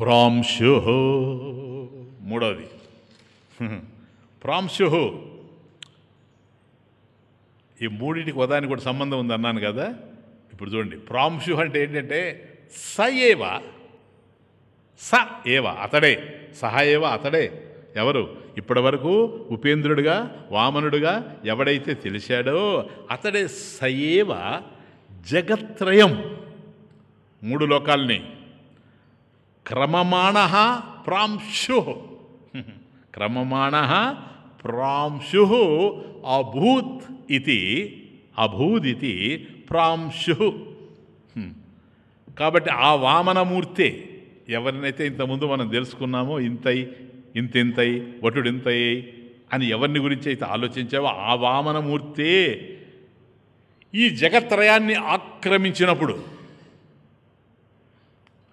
ప్రాంశు మూడవది ప్రాంశు ఈ మూడింటికి ఉదానికి కూడా సంబంధం ఉంది అన్నాను కదా ఇప్పుడు చూడండి ప్రాంశు అంటే ఏంటంటే స ఏవ స ఏవ అతడే సహ అతడే ఎవరు ఇప్పటి వరకు ఉపేంద్రుడుగా వామనుడుగా ఎవడైతే తెలిసాడో అతడే సయేవ జగత్రయం మూడు లోకాల్ని క్రమమాణ ప్రాంశు క్రమమాణ ప్రాంశు అభూత్ ఇది అభూదితి ప్రాంశు కాబట్టి ఆ వామనమూర్తే ఎవరినైతే ఇంతకుముందు మనం తెలుసుకున్నామో ఇంతై ఇంతింతై వటుడింతై అని ఎవరిని గురించి అయితే ఆలోచించావో ఆ వామనమూర్తే ఈ జగత్రయాన్ని ఆక్రమించినప్పుడు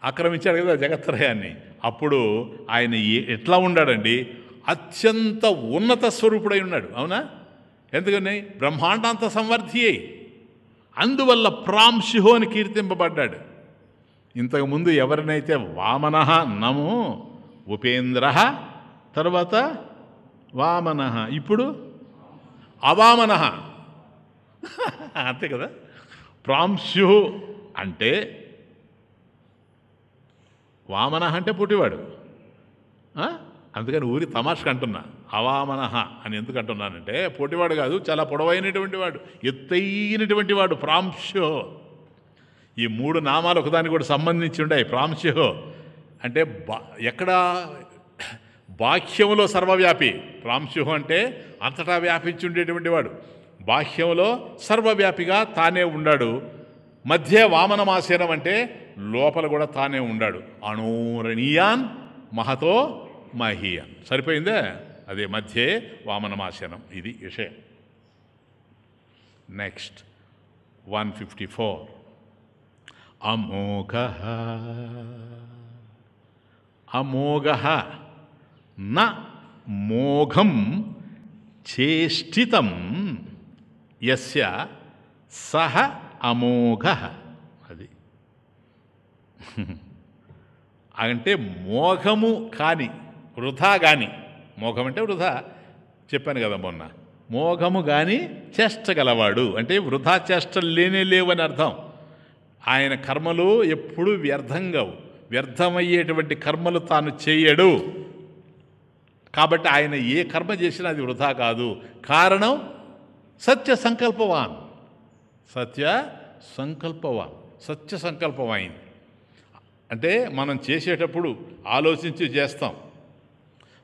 ఆక్రమించాడు కదా జగత్రయాన్ని అప్పుడు ఆయన ఎట్లా ఉన్నాడండి అత్యంత ఉన్నత స్వరూపుడై ఉన్నాడు అవునా ఎందుకని బ్రహ్మాండాంత సంవర్ధి అయి అందువల్ల ప్రాంశుహో అని కీర్తింపబడ్డాడు ఇంతకుముందు ఎవరినైతే వామన నము ఉపేంద్ర తర్వాత వామన ఇప్పుడు అవామన అంతే కదా ప్రాంశు అంటే వామన అంటే పుట్టివాడు అందుకని ఊరి తమాష్ అంటున్నా అవామనహ అని ఎందుకు అంటున్నానంటే పొటివాడు కాదు చాలా పొడవైనటువంటి వాడు ఎత్తైనటువంటి వాడు ప్రాంశ్యో ఈ మూడు నామాలు ఒకదానికి కూడా సంబంధించి ఉండే ప్రాంశ్యో అంటే బా ఎక్కడ బాహ్యములో సర్వవ్యాపి ప్రాంశుహం అంటే అంతటా వ్యాపించి ఉండేటువంటి వాడు బాహ్యములో సర్వవ్యాపిగా తానే ఉన్నాడు మధ్య వామనమాసేనం అంటే లోపల కూడా తానే ఉండాడు అణూరణీయాన్ మహతో మహీయాన్ సరిపోయిందే అదే మధ్యే వామనమాసనం ఇది విషయం నెక్స్ట్ వన్ ఫిఫ్టీ ఫోర్ అమోఘ అమోఘ న మోఘం చేష్టితం ఎస్య సహ అమోఘ అంటే మోహము కాని వృధా కాని మోహం అంటే వృధా చెప్పాను కదా మొన్న మోఘము కానీ చేష్ట గలవాడు అంటే వృధా చేష్టలు లేనే లేవని అర్థం ఆయన కర్మలు ఎప్పుడూ వ్యర్థంగా వ్యర్థమయ్యేటువంటి కర్మలు తాను చేయడు కాబట్టి ఆయన ఏ కర్మ చేసినా అది వృధా కాదు కారణం సత్య సంకల్పవాన్ సత్య సంకల్పవాన్ సత్య సంకల్పమైంది అంటే మనం చేసేటప్పుడు ఆలోచించి చేస్తాం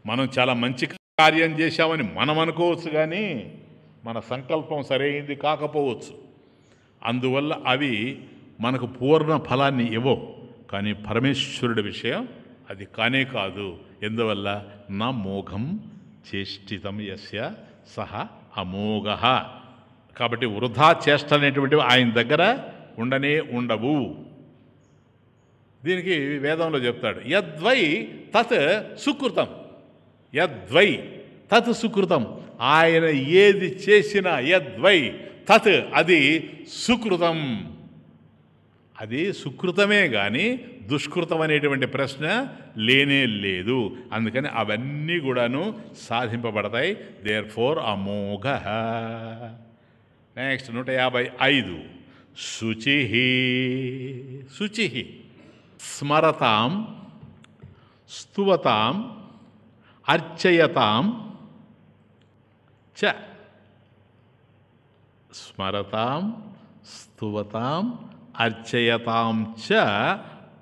మనం చాలా మంచి కార్యం చేశామని మనం అనుకోవచ్చు కానీ మన సంకల్పం సరైంది కాకపోవచ్చు అందువల్ల అవి మనకు పూర్ణ ఫలాన్ని ఇవ్వవు కానీ పరమేశ్వరుడి విషయం అది కానే కాదు ఎందువల్ల నా మోఘం చేష్టితం యస్య సహ అమోఘ కాబట్టి వృధా అనేటువంటివి ఆయన దగ్గర ఉండనే ఉండవు దీనికి వేదంలో చెప్తాడు యద్వై తత్ సుకృతం యద్వై తత్ సుకృతం ఆయన ఏది చేసినా యద్వై తత్ అది సుకృతం అది సుకృతమే కానీ దుష్కృతం అనేటువంటి ప్రశ్న లేనే లేదు అందుకని అవన్నీ కూడాను సాధింపబడతాయి దేర్ ఫోర్ అమోఘ నెక్స్ట్ నూట యాభై ఐదు శుచి శుచి స్మరతాం స్తువతాం అర్చయతాం చ స్మరతాం స్తువతాం అర్చయతాం చ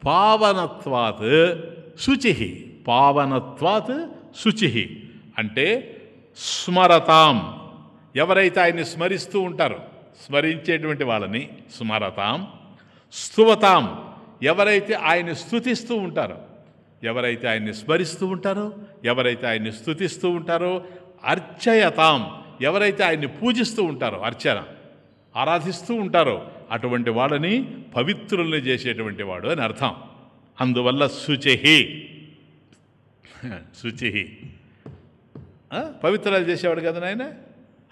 పావనత్వాత్ శుచి పావనత్వాత్ శుచి అంటే స్మరతాం ఎవరైతే ఆయన్ని స్మరిస్తూ ఉంటారో స్మరించేటువంటి వాళ్ళని స్మరతాం స్తువతాం ఎవరైతే ఆయన్ని స్థుతిస్తూ ఉంటారో ఎవరైతే ఆయన్ని స్మరిస్తూ ఉంటారో ఎవరైతే ఆయన్ని స్థుతిస్తూ ఉంటారో అర్చయతాం ఎవరైతే ఆయన్ని పూజిస్తూ ఉంటారో అర్చన ఆరాధిస్తూ ఉంటారో అటువంటి వాడని పవిత్రుల్ని చేసేటువంటి వాడు అని అర్థం అందువల్ల శుచిహి శుచిహి పవిత్రాలు చేసేవాడు కదా నాయన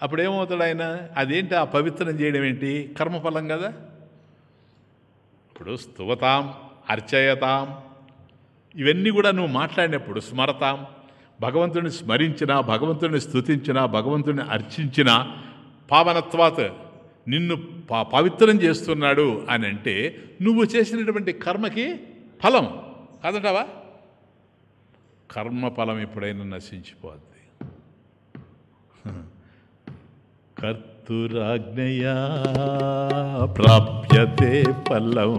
అప్పుడు ఏమవుతాడు ఆయన అదేంటి ఆ పవిత్రం చేయడం ఏంటి కర్మఫలం కదా ఇప్పుడు స్తువతాం అర్చయతాం ఇవన్నీ కూడా నువ్వు మాట్లాడినప్పుడు స్మరతాం భగవంతుని స్మరించినా భగవంతుని స్థుతించినా భగవంతుని అర్చించినా పావనత్వాత్ నిన్ను పా పవిత్రం చేస్తున్నాడు అని అంటే నువ్వు చేసినటువంటి కర్మకి ఫలం కాదంటావా కర్మఫలం ఎప్పుడైనా నశించిపోద్ది కర్త భక్తురాజ్ఞయా ప్రాప్యతే ఫలం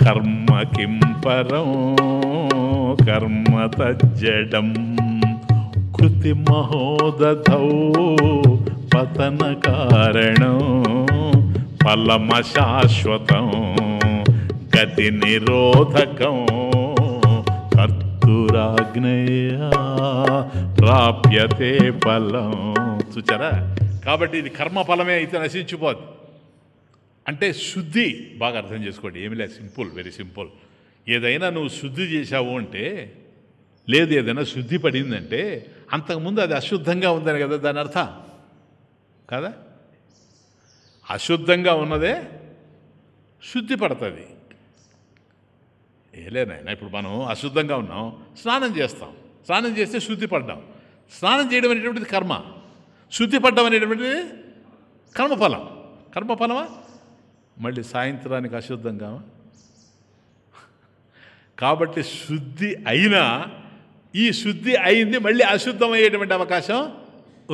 కర్మ కిం పరం కర్మ తజ్జడం కృతిమహోదౌ పతన కారణం ఫలమశాశ్వతం గతి నిరోధకం కర్తురాజ్ఞయా ప్రాప్యతే ఫలం చూచారా కాబట్టి ఇది కర్మఫలమే అయితే నశించిపోద్ది అంటే శుద్ధి బాగా అర్థం చేసుకోండి ఏమి లేదు సింపుల్ వెరీ సింపుల్ ఏదైనా నువ్వు శుద్ధి చేశావు అంటే లేదు ఏదైనా శుద్ధి పడిందంటే అంతకుముందు అది అశుద్ధంగా ఉందని కదా దాని అర్థం కదా అశుద్ధంగా ఉన్నదే శుద్ధి పడుతుంది ఏలేనైనా ఇప్పుడు మనం అశుద్ధంగా ఉన్నాం స్నానం చేస్తాం స్నానం చేస్తే శుద్ధి పడ్డాం స్నానం చేయడం అనేటువంటిది కర్మ శుద్ధి పడ్డం అనేటువంటిది కర్మఫలం కర్మఫలమా మళ్ళీ సాయంత్రానికి అశుద్ధంగా కాబట్టి శుద్ధి అయినా ఈ శుద్ధి అయింది మళ్ళీ అశుద్ధమయ్యేటువంటి అవకాశం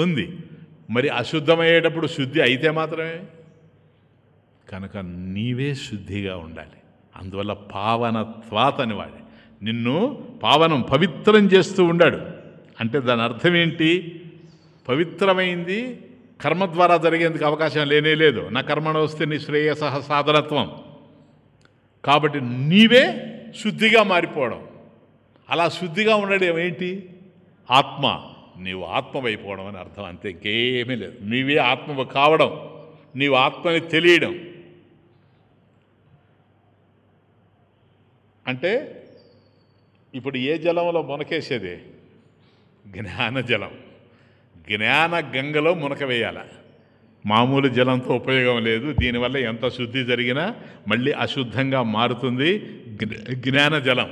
ఉంది మరి అశుద్ధమయ్యేటప్పుడు శుద్ధి అయితే మాత్రమే కనుక నీవే శుద్ధిగా ఉండాలి అందువల్ల అని వాడే నిన్ను పావనం పవిత్రం చేస్తూ ఉండాడు అంటే దాని అర్థం ఏంటి పవిత్రమైంది కర్మ ద్వారా జరిగేందుకు అవకాశం లేనే లేదు నా కర్మను వస్తే నీ శ్రేయస సాధనత్వం కాబట్టి నీవే శుద్ధిగా మారిపోవడం అలా శుద్ధిగా ఉండడం ఏంటి ఆత్మ నీవు ఆత్మవైపోవడం అని అర్థం అంతే ఇంకేమీ లేదు నీవే ఆత్మ కావడం నీవు ఆత్మని తెలియడం అంటే ఇప్పుడు ఏ జలంలో మునకేసేది జ్ఞాన జలం జ్ఞాన గంగలో మునక వేయాల మామూలు జలంతో ఉపయోగం లేదు దీనివల్ల ఎంత శుద్ధి జరిగినా మళ్ళీ అశుద్ధంగా మారుతుంది జ్ఞాన జలం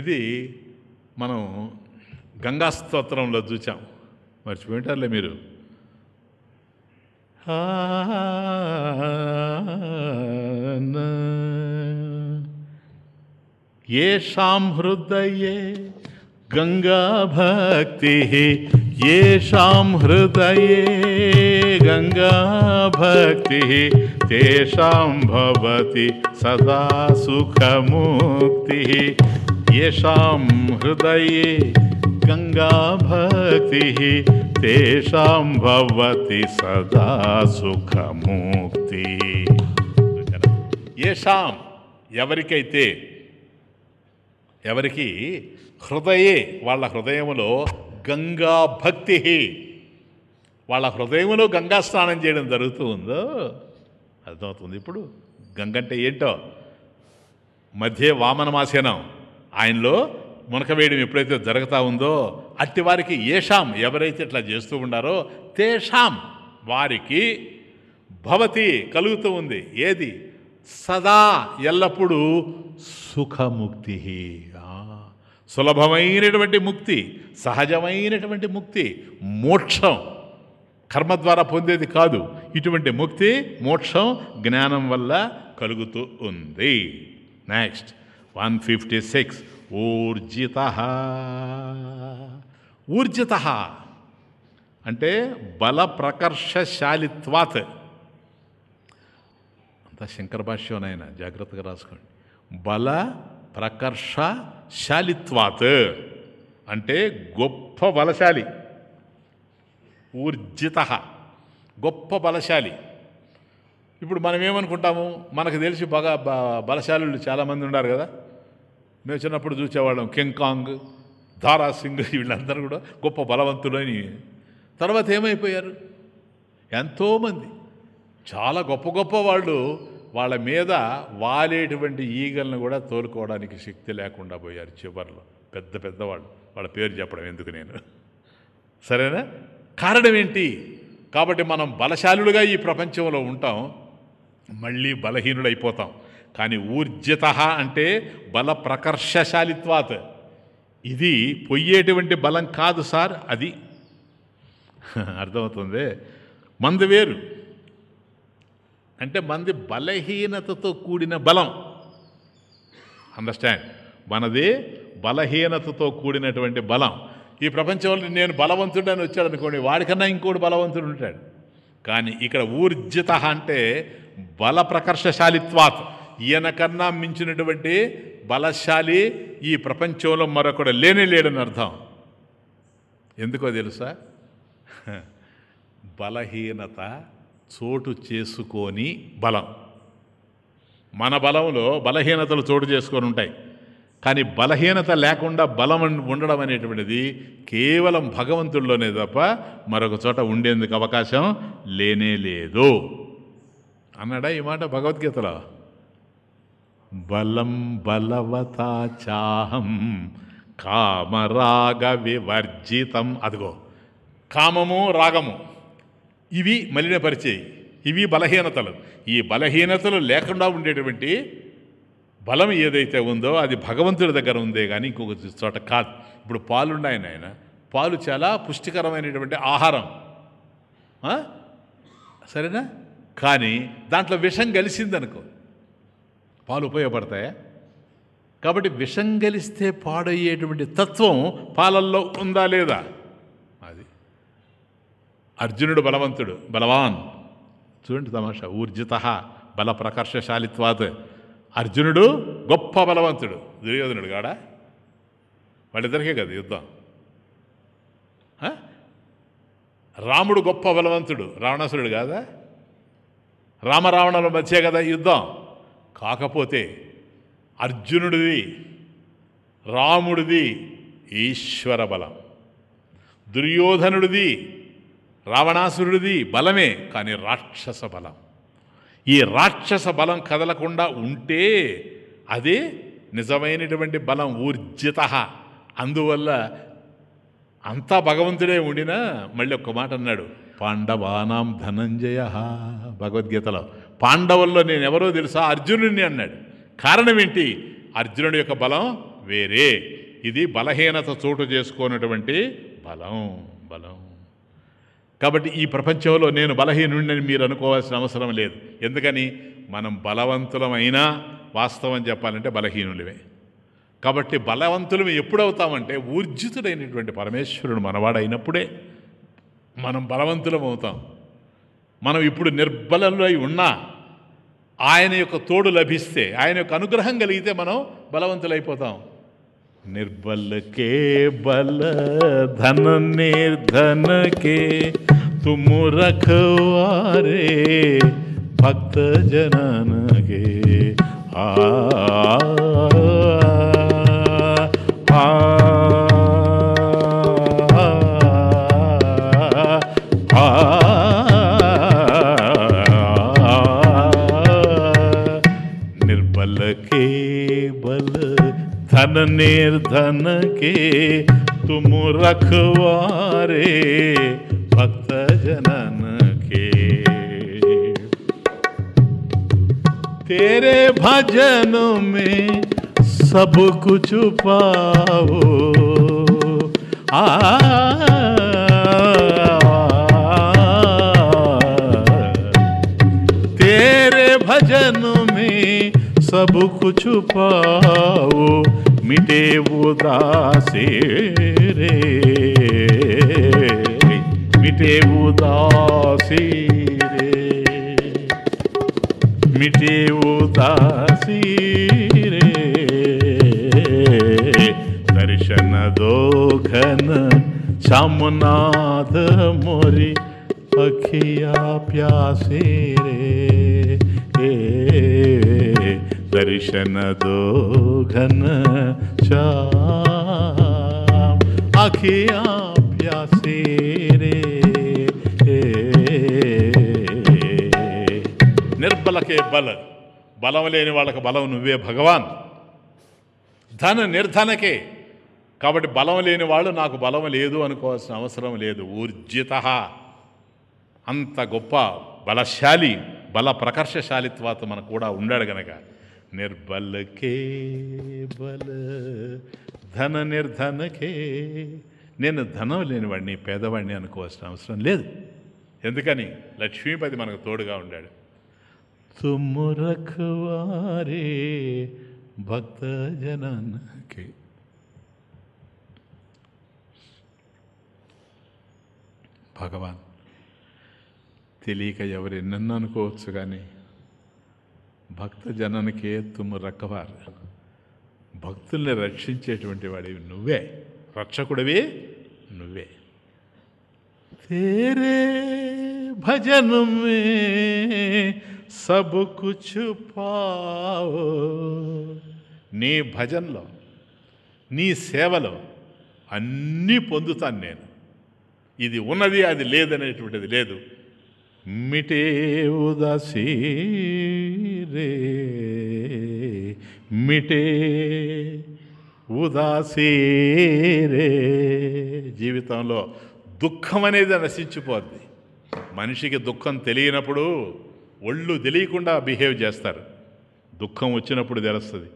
ఇది మనం గంగా స్తోత్రంలో చూచాం మర్చిపోయింటారులే మీరు ఏషాం హృదయే गङ्गाभक्तिः येषां हृदये गङ्गाभक्तिः तेषां भवति सदा सुखमुक्तिः येषां हृदये गङ्गाभक्तिः तेषां भवति सदा सुखमुक्तिः येषां ఎవరికైతే ఎవరికి హృదయే వాళ్ళ హృదయంలో గంగా భక్తి వాళ్ళ హృదయంలో గంగా స్నానం చేయడం జరుగుతూ ఉందో అర్థమవుతుంది ఇప్పుడు గంగ అంటే ఏంటో మధ్య వామనమాసేనం ఆయనలో మునకవేయడం ఎప్పుడైతే జరుగుతూ ఉందో అట్టి వారికి ఏషాం ఎవరైతే ఇట్లా చేస్తూ ఉండారో తేషాం వారికి భవతి కలుగుతూ ఉంది ఏది సదా ఎల్లప్పుడూ సుఖముక్తి సులభమైనటువంటి ముక్తి సహజమైనటువంటి ముక్తి మోక్షం కర్మ ద్వారా పొందేది కాదు ఇటువంటి ముక్తి మోక్షం జ్ఞానం వల్ల కలుగుతూ ఉంది నెక్స్ట్ వన్ ఫిఫ్టీ సిక్స్ ఊర్జిత ఊర్జిత అంటే బల ప్రకర్షశాలిత్వాత్ అంతా శంకర భాష్యంనైనా జాగ్రత్తగా రాసుకోండి బల ప్రకర్ష శాలిత్వాత్ అంటే గొప్ప బలశాలి ఊర్జిత గొప్ప బలశాలి ఇప్పుడు మనం ఏమనుకుంటాము మనకు తెలిసి బాగా బలశాలులు చాలామంది ఉన్నారు కదా మేము చిన్నప్పుడు చూసేవాళ్ళం కింగ్ కాంగ్ దారా సింగ్ వీళ్ళందరూ కూడా గొప్ప బలవంతులని తర్వాత ఏమైపోయారు ఎంతోమంది చాలా గొప్ప గొప్ప వాళ్ళు వాళ్ళ మీద వాలేటువంటి ఈగలను కూడా తోలుకోవడానికి శక్తి లేకుండా పోయారు చివరిలో పెద్ద పెద్దవాళ్ళు వాళ్ళ పేరు చెప్పడం ఎందుకు నేను సరేనా కారణం ఏంటి కాబట్టి మనం బలశాలులుగా ఈ ప్రపంచంలో ఉంటాం మళ్ళీ బలహీనుడైపోతాం కానీ ఊర్జిత అంటే బల ప్రకర్షశాలిత్వాత్ ఇది పొయ్యేటువంటి బలం కాదు సార్ అది అర్థమవుతుంది మందు వేరు అంటే మనది బలహీనతతో కూడిన బలం అండర్స్టాండ్ మనది బలహీనతతో కూడినటువంటి బలం ఈ ప్రపంచంలో నేను బలవంతుడని వచ్చాడు అనుకోండి వాడికన్నా ఇంకోటి బలవంతుడు ఉంటాడు కానీ ఇక్కడ ఊర్జిత అంటే బల ప్రకర్షశాలిత్వాత్ ఈయనకన్నా మించినటువంటి బలశాలి ఈ ప్రపంచంలో మరొకడు లేనే లేడని అర్థం ఎందుకో తెలుసా బలహీనత చోటు చేసుకొని బలం మన బలంలో బలహీనతలు చోటు చేసుకొని ఉంటాయి కానీ బలహీనత లేకుండా బలం ఉండడం అనేటువంటిది కేవలం భగవంతుల్లోనే తప్ప మరొక చోట ఉండేందుకు అవకాశం లేనే లేదు అన్నాడా ఈ మాట భగవద్గీతలో బలం బలవతా చాహం కామరాగ వివర్జితం అదిగో కామము రాగము ఇవి మలినపరిచేయి ఇవి బలహీనతలు ఈ బలహీనతలు లేకుండా ఉండేటువంటి బలం ఏదైతే ఉందో అది భగవంతుడి దగ్గర ఉందే కానీ ఇంకొక చోట కాదు ఇప్పుడు పాలున్నాయి నాయన పాలు చాలా పుష్టికరమైనటువంటి ఆహారం సరేనా కానీ దాంట్లో విషం కలిసిందనుకో పాలు ఉపయోగపడతాయా కాబట్టి విషం కలిస్తే పాడయ్యేటువంటి తత్వం పాలల్లో ఉందా లేదా అర్జునుడు బలవంతుడు బలవాన్ చూడండి తమాషా ఊర్జిత ప్రకర్షశాలిత్వాత్ అర్జునుడు గొప్ప బలవంతుడు దుర్యోధనుడు కాడా వాళ్ళిద్దరికే కదా యుద్ధం రాముడు గొప్ప బలవంతుడు రావణాసురుడు కాదా రామరావణుల మధ్య కదా యుద్ధం కాకపోతే అర్జునుడిది రాముడిది ఈశ్వర బలం దుర్యోధనుడిది రావణాసురుడిది బలమే కానీ రాక్షస బలం ఈ రాక్షస బలం కదలకుండా ఉంటే అదే నిజమైనటువంటి బలం ఊర్జిత అందువల్ల అంతా భగవంతుడే ఉండినా మళ్ళీ ఒక్క మాట అన్నాడు పాండవానాం ధనంజయ భగవద్గీతలో పాండవుల్లో నేను ఎవరో తెలుసా అర్జునుడిని అన్నాడు కారణం ఏంటి అర్జునుడి యొక్క బలం వేరే ఇది బలహీనత చోటు చేసుకున్నటువంటి బలం బలం కాబట్టి ఈ ప్రపంచంలో నేను బలహీనుడిని మీరు అనుకోవాల్సిన అవసరం లేదు ఎందుకని మనం బలవంతులమైనా వాస్తవం చెప్పాలంటే బలహీనులమే కాబట్టి బలవంతులు ఎప్పుడవుతామంటే ఊర్జితుడైనటువంటి పరమేశ్వరుడు మనవాడైనప్పుడే మనం బలవంతులం అవుతాం మనం ఇప్పుడు నిర్బలంలో ఉన్నా ఆయన యొక్క తోడు లభిస్తే ఆయన యొక్క అనుగ్రహం కలిగితే మనం బలవంతులైపోతాం निर्बल के बल धन निर्धन के तुम रखवारे भक्त जनन के आ धन निर्धन के तुम रखवारे भक्त जनन के तेरे भजन में सब कुछ पाओ आ, तेरे भजन में सब कुछ पाओ मिटे उदासे रे मिटे उदासी रे मिटे उदासी रे दर्शन दो घन श्यामनाथ मोरी अखिया प्यासे रे ए, ए, ए, ए, ए, ए, ए, ए, ए, దర్శన దోఘన अखियाभ्यासे నిర్బలకే బల బలం లేని వాళ్ళకి బలం నువ్వే భగవాన్ ధన నిర్ధనకే కాబట్టి బలం లేని వాళ్ళు నాకు బలం లేదు అనుకోవాల్సిన అవసరం లేదు ఊర్జిత అంత గొప్ప బలశాలి బల ప్రకర్షశాలిత్వాత మనకు కూడా ఉండాడు గనక నిర్బల के ధన నిర్ధనకే నేను ధనం లేనివాడిని పేదవాడిని అనుకోవాల్సిన అవసరం లేదు ఎందుకని లక్ష్మీపతి మనకు తోడుగా ఉండాడు తుమ్మురఖవారే భక్త జనానికి భగవాన్ తెలియక ఎవరు ఎన్నన్ను అనుకోవచ్చు కానీ భక్త జననికే తుమ్ము రక్కవారు భక్తుల్ని రక్షించేటువంటి వాడివి నువ్వే రక్షకుడివి నువ్వే తేరే భజన మే సబ్ నీ భజనలో నీ సేవలో అన్నీ పొందుతాను నేను ఇది ఉన్నది అది లేదనేటువంటిది లేదు మిటే ఉదాసీ రే మిటే ఉదాసీ రే జీవితంలో దుఃఖం అనేది నశించిపోద్ది మనిషికి దుఃఖం తెలియనప్పుడు ఒళ్ళు తెలియకుండా బిహేవ్ చేస్తారు దుఃఖం వచ్చినప్పుడు తెలుస్తుంది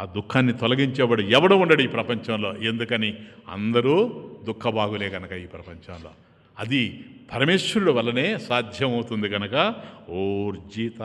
ఆ దుఃఖాన్ని తొలగించేవాడు ఎవడు ఉండడు ఈ ప్రపంచంలో ఎందుకని అందరూ దుఃఖభాగులే కనుక ఈ ప్రపంచంలో అది పరమేశ్వరుడు వల్లనే సాధ్యమవుతుంది కనుక ఓర్జిత